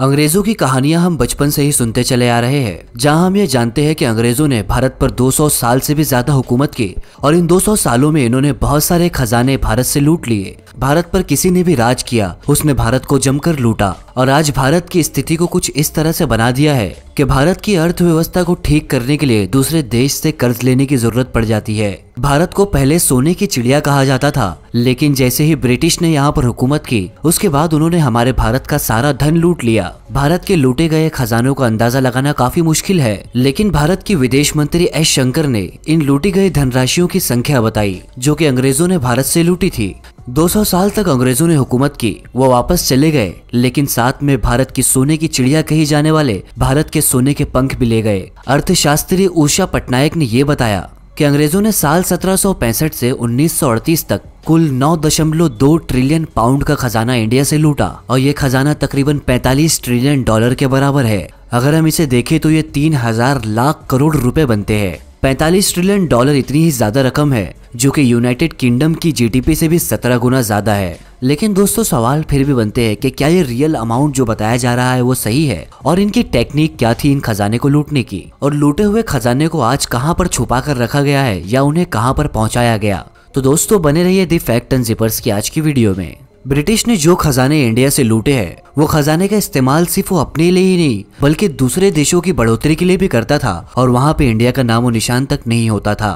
अंग्रेजों की कहानियां हम बचपन से ही सुनते चले आ रहे हैं जहां हम ये जानते हैं कि अंग्रेजों ने भारत पर 200 साल से भी ज्यादा हुकूमत की और इन 200 सालों में इन्होंने बहुत सारे खजाने भारत से लूट लिए भारत पर किसी ने भी राज किया उसने भारत को जमकर लूटा और आज भारत की स्थिति को कुछ इस तरह से बना दिया है कि भारत की अर्थव्यवस्था को ठीक करने के लिए दूसरे देश से कर्ज लेने की जरूरत पड़ जाती है भारत को पहले सोने की चिड़िया कहा जाता था लेकिन जैसे ही ब्रिटिश ने यहाँ पर हुकूमत की उसके बाद उन्होंने हमारे भारत का सारा धन लूट लिया भारत के लूटे गए खजानों का अंदाजा लगाना काफी मुश्किल है लेकिन भारत की विदेश मंत्री एस शंकर ने इन लूटी गई धनराशियों की संख्या बताई जो की अंग्रेजों ने भारत से लूटी थी 200 साल तक अंग्रेजों ने हुकूमत की वो वापस चले गए लेकिन साथ में भारत की सोने की चिड़िया कही जाने वाले भारत के सोने के पंख भी ले गए अर्थशास्त्री उषा पटनायक ने ये बताया कि अंग्रेजों ने साल 1765 से 1938 तक कुल 9.2 ट्रिलियन पाउंड का खजाना इंडिया से लूटा और ये खजाना तकरीबन 45 ट्रिलियन डॉलर के बराबर है अगर हम इसे देखें तो ये 3000 लाख करोड़ रुपए बनते हैं 45 ट्रिलियन डॉलर इतनी ही ज्यादा रकम है जो कि यूनाइटेड किंगडम की जीडीपी से भी 17 गुना ज्यादा है लेकिन दोस्तों सवाल फिर भी बनते हैं कि क्या ये रियल अमाउंट जो बताया जा रहा है वो सही है और इनकी टेक्निक क्या थी इन खजाने को लूटने की और लूटे हुए खजाने को आज कहाँ पर छुपा कर रखा गया है या उन्हें कहाँ पर पहुँचाया गया तो दोस्तों बने रहिए दी फैक्ट एंड जिपर्स की आज की वीडियो में ब्रिटिश ने जो खजाने इंडिया से लूटे हैं वो खजाने का इस्तेमाल सिर्फ वो अपने लिए ही नहीं बल्कि दूसरे देशों की बढ़ोतरी के लिए भी करता था और वहाँ पे इंडिया का नामो निशान तक नहीं होता था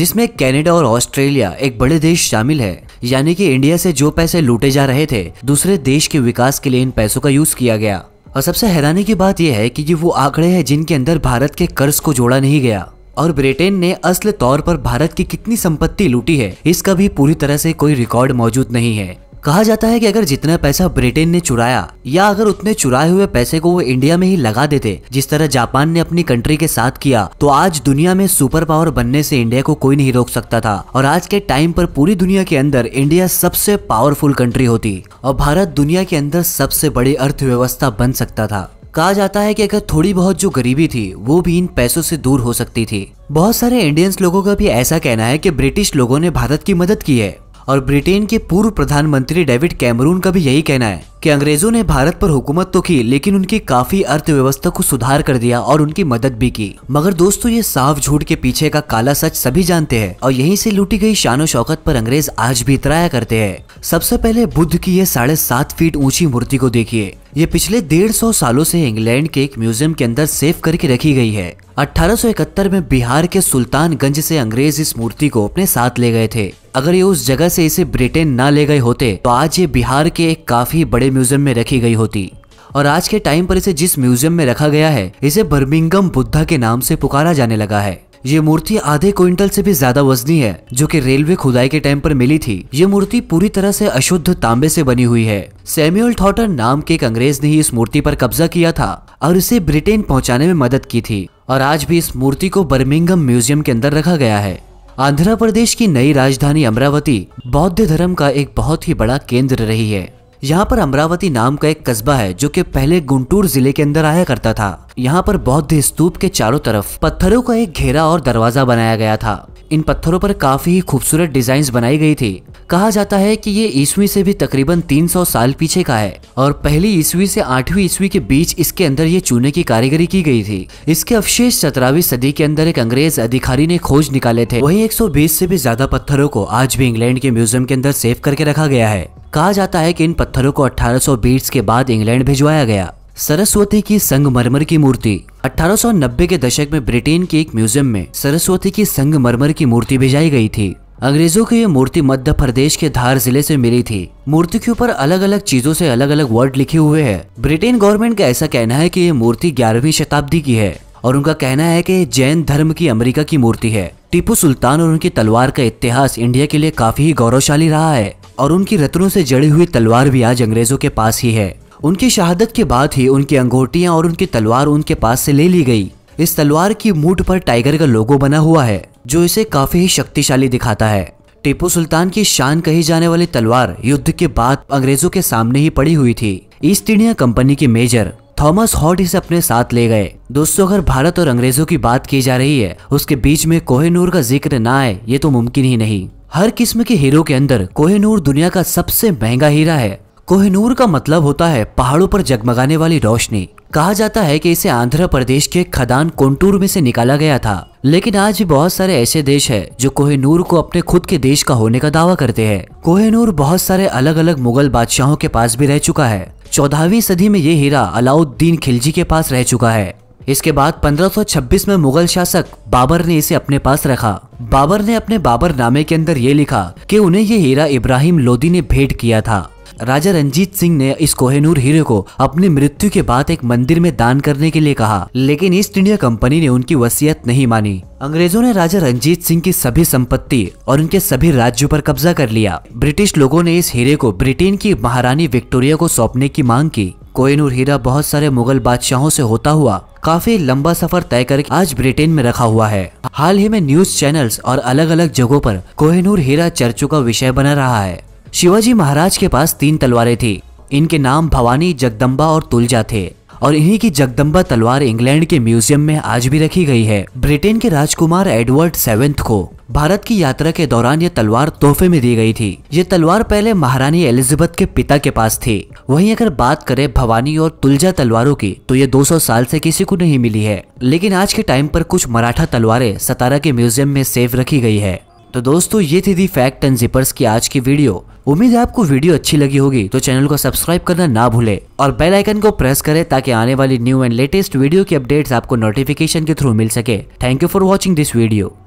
जिसमें कनाडा और ऑस्ट्रेलिया एक बड़े देश शामिल है यानी कि इंडिया से जो पैसे लूटे जा रहे थे दूसरे देश के विकास के लिए इन पैसों का यूज किया गया और सबसे हैरानी की बात यह है कि ये वो आंकड़े हैं जिनके अंदर भारत के कर्ज को जोड़ा नहीं गया और ब्रिटेन ने असल तौर पर भारत की कितनी संपत्ति लूटी है इसका भी पूरी तरह से कोई रिकॉर्ड मौजूद नहीं है कहा जाता है कि अगर जितना पैसा ब्रिटेन ने चुराया या अगर उतने चुराए हुए पैसे को वो इंडिया में ही लगा देते जिस तरह जापान ने अपनी कंट्री के साथ किया तो आज दुनिया में सुपर पावर बनने से इंडिया को कोई नहीं रोक सकता था और आज के टाइम पर पूरी दुनिया के अंदर इंडिया सबसे पावरफुल कंट्री होती और भारत दुनिया के अंदर सबसे बड़ी अर्थव्यवस्था बन सकता था कहा जाता है कि अगर थोड़ी बहुत जो गरीबी थी वो भी इन पैसों से दूर हो सकती थी बहुत सारे इंडियंस लोगों का भी ऐसा कहना है कि ब्रिटिश लोगों ने भारत की मदद की है और ब्रिटेन के पूर्व प्रधानमंत्री डेविड कैमरून का भी यही कहना है कि अंग्रेजों ने भारत पर हुकूमत तो की लेकिन उनकी काफी अर्थव्यवस्था को सुधार कर दिया और उनकी मदद भी की मगर दोस्तों ये साफ झूठ के पीछे का काला सच सभी जानते हैं और यहीं से लूटी गई शानो शौकत पर अंग्रेज आज भी इतराया करते हैं सबसे पहले बुद्ध की ये साढ़े सात फीट ऊंची मूर्ति को देखिए ये पिछले डेढ़ सौ सालों से इंग्लैंड के एक म्यूजियम के अंदर सेव करके रखी गई है 1871 में बिहार के सुल्तानगंज से अंग्रेज इस मूर्ति को अपने साथ ले गए थे अगर ये उस जगह से इसे ब्रिटेन ना ले गए होते तो आज ये बिहार के एक काफी बड़े म्यूजियम में रखी गई होती और आज के टाइम पर इसे जिस म्यूजियम में रखा गया है इसे बर्मिंगम बुद्धा के नाम से पुकारा जाने लगा है ये मूर्ति आधे क्विंटल से भी ज्यादा वजनी है जो कि रेलवे खुदाई के टाइम पर मिली थी ये मूर्ति पूरी तरह से अशुद्ध तांबे से बनी हुई है सैम्यूअल थॉटन नाम के एक अंग्रेज ने ही इस मूर्ति पर कब्जा किया था और इसे ब्रिटेन पहुंचाने में मदद की थी और आज भी इस मूर्ति को बर्मिंगम म्यूजियम के अंदर रखा गया है आंध्र प्रदेश की नई राजधानी अमरावती बौद्ध धर्म का एक बहुत ही बड़ा केंद्र रही है यहाँ पर अमरावती नाम का एक कस्बा है जो कि पहले गुंटूर जिले के अंदर आया करता था यहाँ पर बौद्ध स्तूप के चारों तरफ पत्थरों का एक घेरा और दरवाजा बनाया गया था इन पत्थरों पर काफी ही खूबसूरत डिजाइन बनाई गई थी कहा जाता है कि ये ईस्वी से भी तकरीबन 300 साल पीछे का है और पहली ईस्वी से आठवीं ईस्वी के बीच इसके अंदर ये चूने की कारीगरी की गई थी इसके अवशेष सत्रहवीं सदी के अंदर एक अंग्रेज अधिकारी ने खोज निकाले थे वही 120 से भी ज्यादा पत्थरों को आज भी इंग्लैंड के म्यूजियम के अंदर सेव करके रखा गया है कहा जाता है कि इन पत्थरों को सौ के बाद इंग्लैंड भिजवाया गया सरस्वती की संगमरमर की मूर्ति 1890 के दशक में ब्रिटेन के एक म्यूजियम में सरस्वती की संगमरमर की मूर्ति भेजाई गई थी अंग्रेजों को यह मूर्ति मध्य प्रदेश के धार जिले से मिली थी मूर्ति के ऊपर अलग अलग चीजों से अलग अलग वर्ड लिखे हुए हैं। ब्रिटेन गवर्नमेंट का ऐसा कहना है कि यह मूर्ति ग्यारहवीं शताब्दी की है और उनका कहना है कि जैन धर्म की अमेरिका की मूर्ति है टीपू सुल्तान और उनकी तलवार का इतिहास इंडिया के लिए काफी ही गौरवशाली रहा है और उनकी रत्नों से जड़ी हुई तलवार भी आज अंग्रेजों के पास ही है उनकी शहादत के बाद ही उनकी अंगोटियाँ और उनकी तलवार उनके पास से ले ली गई इस तलवार की मूठ पर टाइगर का लोगो बना हुआ है जो इसे काफी ही शक्तिशाली दिखाता है टीपू सुल्तान की शान कही जाने वाली तलवार युद्ध के बाद अंग्रेजों के सामने ही पड़ी हुई थी ईस्ट इंडिया कंपनी के मेजर थॉमस हॉट इसे अपने साथ ले गए दोस्तों अगर भारत और अंग्रेजों की बात की जा रही है उसके बीच में कोहेनूर का जिक्र ना आए ये तो मुमकिन ही नहीं हर किस्म के हीरो के अंदर कोहेनूर दुनिया का सबसे महंगा हीरा है कोहनूर का मतलब होता है पहाड़ों पर जगमगाने वाली रोशनी कहा जाता है कि इसे आंध्र प्रदेश के खदान कोंटूर में से निकाला गया था लेकिन आज भी बहुत सारे ऐसे देश हैं जो कोहिनूर को अपने खुद के देश का होने का दावा करते हैं कोहेनूर बहुत सारे अलग अलग मुगल बादशाहों के पास भी रह चुका है चौदहवीं सदी में ये हीरा अलाउद्दीन खिलजी के पास रह चुका है इसके बाद 1526 में मुगल शासक बाबर ने इसे अपने पास रखा बाबर ने अपने बाबर नामे के अंदर ये लिखा कि उन्हें ये हीरा इब्राहिम लोदी ने भेंट किया था राजा रंजीत सिंह ने इस कोहेनूर हीरे को अपनी मृत्यु के बाद एक मंदिर में दान करने के लिए कहा लेकिन ईस्ट इंडिया कंपनी ने उनकी वसीयत नहीं मानी अंग्रेजों ने राजा रंजीत सिंह की सभी संपत्ति और उनके सभी राज्यों पर कब्जा कर लिया ब्रिटिश लोगों ने इस हीरे को ब्रिटेन की महारानी विक्टोरिया को सौंपने की मांग की कोहिनूर हीरा बहुत सारे मुगल बादशाहों से होता हुआ काफी लंबा सफर तय करके आज ब्रिटेन में रखा हुआ है हाल ही में न्यूज चैनल्स और अलग अलग जगहों पर कोहिनूर हीरा चर्चों का विषय बना रहा है शिवाजी महाराज के पास तीन तलवारें थी इनके नाम भवानी जगदम्बा और तुलजा थे और इन्हीं की जगदम्बा तलवार इंग्लैंड के म्यूजियम में आज भी रखी गई है ब्रिटेन के राजकुमार एडवर्ड सेवेंथ को भारत की यात्रा के दौरान यह तलवार तोहफे में दी गई थी ये तलवार पहले महारानी एलिजाबेथ के पिता के पास थी वहीं अगर बात करें भवानी और तुलजा तलवारों की तो ये 200 साल से किसी को नहीं मिली है लेकिन आज के टाइम पर कुछ मराठा तलवारें सतारा के म्यूजियम में सेफ रखी गई है तो दोस्तों ये थी दी फैक्ट एंड जिपर्स की आज की वीडियो उम्मीद है आपको वीडियो अच्छी लगी होगी तो चैनल को सब्सक्राइब करना ना भूले और बेल आइकन को प्रेस करें ताकि आने वाली न्यू एंड लेटेस्ट वीडियो की अपडेट्स आपको नोटिफिकेशन के थ्रू मिल सके thank you for watching this video